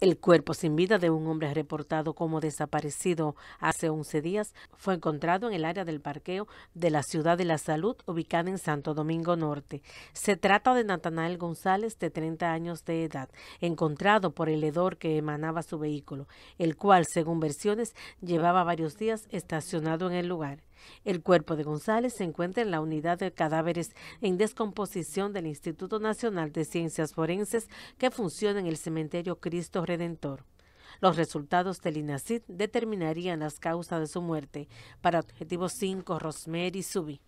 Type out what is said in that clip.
El cuerpo sin vida de un hombre reportado como desaparecido hace 11 días fue encontrado en el área del parqueo de la Ciudad de la Salud, ubicada en Santo Domingo Norte. Se trata de Natanael González, de 30 años de edad, encontrado por el hedor que emanaba su vehículo, el cual, según versiones, llevaba varios días estacionado en el lugar. El cuerpo de González se encuentra en la unidad de cadáveres en descomposición del Instituto Nacional de Ciencias Forenses que funciona en el Cementerio Cristo Redentor. Los resultados del INACID determinarían las causas de su muerte. Para Objetivo 5, y Subi.